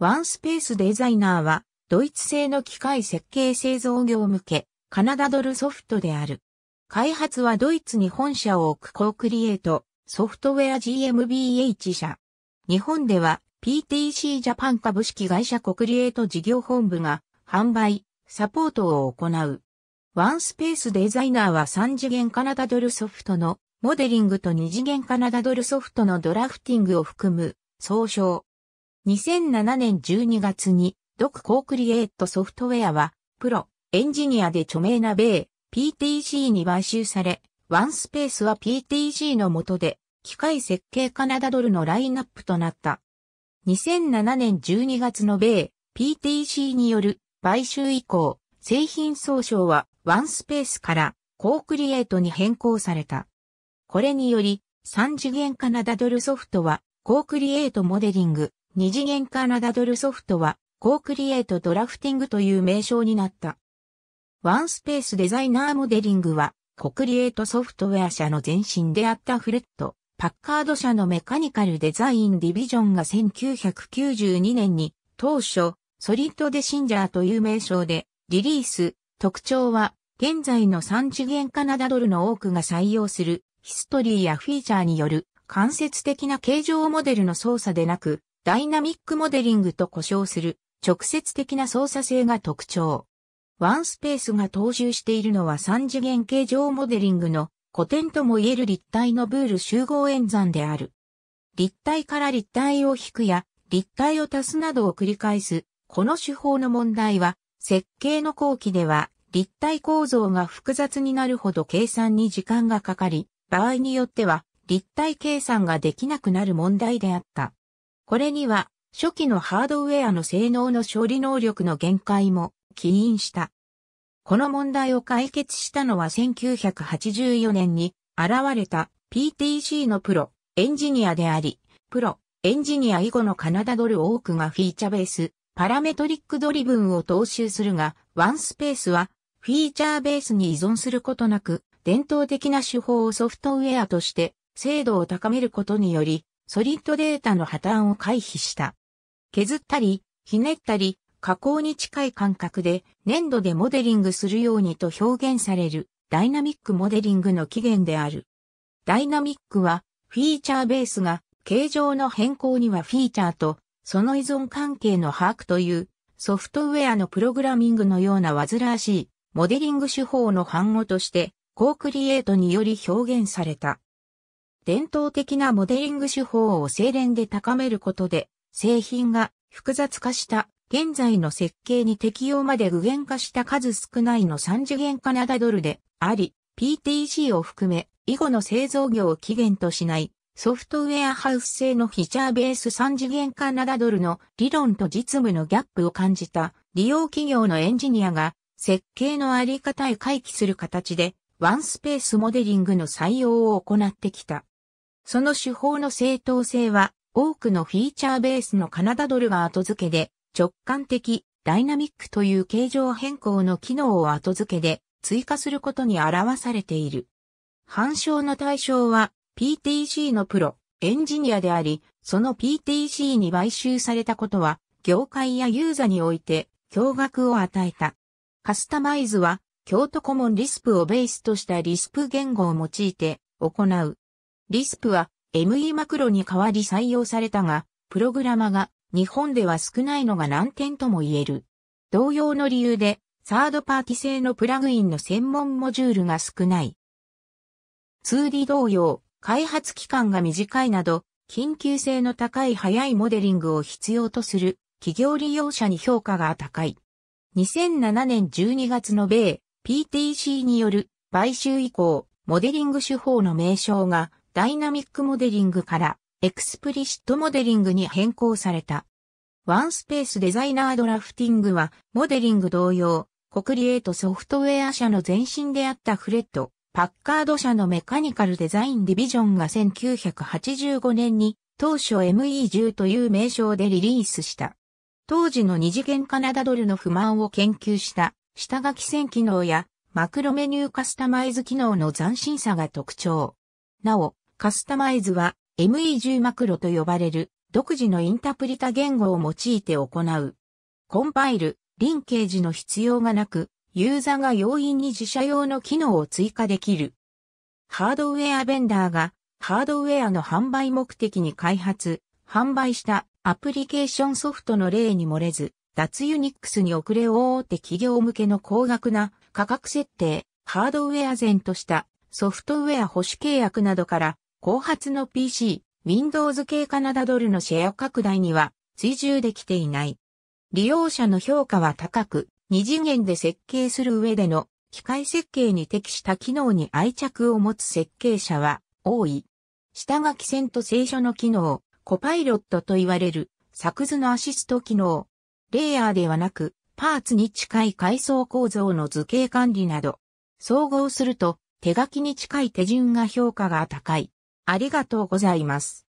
ワンスペースデザイナーは、ドイツ製の機械設計製造業向け、カナダドルソフトである。開発はドイツに本社を置くコークリエイト、ソフトウェア GmbH 社。日本では PTC ジャパン株式会社コクリエイト事業本部が販売、サポートを行う。ワンスペースデザイナーは3次元カナダドルソフトのモデリングと2次元カナダドルソフトのドラフティングを含む総称2007年12月に、ドクコークリエイトソフトウェアは、プロ、エンジニアで著名な米、PTC に買収され、ワンスペースは PTC の下で、機械設計カナダドルのラインナップとなった。2007年12月の米、PTC による買収以降、製品総称はワンスペースからコークリエイトに変更された。これにより、3次元カナダドルソフトはコークリエイトモデリング、二次元カナダドルソフトは、コークリエイトドラフティングという名称になった。ワンスペースデザイナーモデリングは、コークリエイトソフトウェア社の前身であったフレット、パッカード社のメカニカルデザインディビジョンが1992年に、当初、ソリッドデシンジャーという名称で、リリース、特徴は、現在の三次元カナダドルの多くが採用する、ヒストリーやフィーチャーによる、間接的な形状モデルの操作でなく、ダイナミックモデリングと呼称する直接的な操作性が特徴。ワンスペースが踏襲しているのは三次元形状モデリングの古典とも言える立体のブール集合演算である。立体から立体を引くや立体を足すなどを繰り返す、この手法の問題は、設計の後期では立体構造が複雑になるほど計算に時間がかかり、場合によっては立体計算ができなくなる問題であった。これには、初期のハードウェアの性能の処理能力の限界も起因した。この問題を解決したのは1984年に現れた PTC のプロエンジニアであり、プロエンジニア以後のカナダドル多くがフィーチャーベース、パラメトリックドリブンを踏襲するが、ワンスペースはフィーチャーベースに依存することなく、伝統的な手法をソフトウェアとして精度を高めることにより、ソリッドデータの破綻を回避した。削ったり、ひねったり、加工に近い感覚で粘土でモデリングするようにと表現されるダイナミックモデリングの起源である。ダイナミックはフィーチャーベースが形状の変更にはフィーチャーとその依存関係の把握というソフトウェアのプログラミングのような煩わしいモデリング手法の反語としてコークリエイトにより表現された。伝統的なモデリング手法を精錬で高めることで、製品が複雑化した現在の設計に適用まで具現化した数少ないの三次元カナダドルであり、PTC を含め以後の製造業を起源としないソフトウェアハウス製のフィチャーベース三次元カナダドルの理論と実務のギャップを感じた利用企業のエンジニアが設計のあり方へ回帰する形でワンスペースモデリングの採用を行ってきた。その手法の正当性は、多くのフィーチャーベースのカナダドルが後付けで、直感的、ダイナミックという形状変更の機能を後付けで追加することに表されている。反証の対象は PTC のプロ、エンジニアであり、その PTC に買収されたことは、業界やユーザにおいて驚愕を与えた。カスタマイズは、京都コモンリスプをベースとしたリスプ言語を用いて行うリスプは ME マクロに代わり採用されたが、プログラマが日本では少ないのが難点とも言える。同様の理由で、サードパーティ製のプラグインの専門モジュールが少ない。2D 同様、開発期間が短いなど、緊急性の高い早いモデリングを必要とする企業利用者に評価が高い。2007年12月の米 PTC による買収以降、モデリング手法の名称がダイナミックモデリングからエクスプリシットモデリングに変更された。ワンスペースデザイナードラフティングは、モデリング同様、コクリエイトソフトウェア社の前身であったフレッド、パッカード社のメカニカルデザインディビジョンが1985年に当初 ME10 という名称でリリースした。当時の二次元カナダドルの不満を研究した下書き線機能やマクロメニューカスタマイズ機能の斬新さが特徴。なお、カスタマイズは ME10 マクロと呼ばれる独自のインタプリタ言語を用いて行う。コンパイル、リンケージの必要がなく、ユーザーが容易に自社用の機能を追加できる。ハードウェアベンダーがハードウェアの販売目的に開発、販売したアプリケーションソフトの例に漏れず、脱ユニックスに遅れを追って企業向けの高額な価格設定、ハードウェア前としたソフトウェア保守契約などから後発の PC、Windows 系カナダドルのシェア拡大には追従できていない。利用者の評価は高く、二次元で設計する上での機械設計に適した機能に愛着を持つ設計者は多い。下書き線と聖書の機能、コパイロットと言われる作図のアシスト機能、レイヤーではなくパーツに近い階層構造の図形管理など、総合すると手書きに近い手順が評価が高い。ありがとうございます。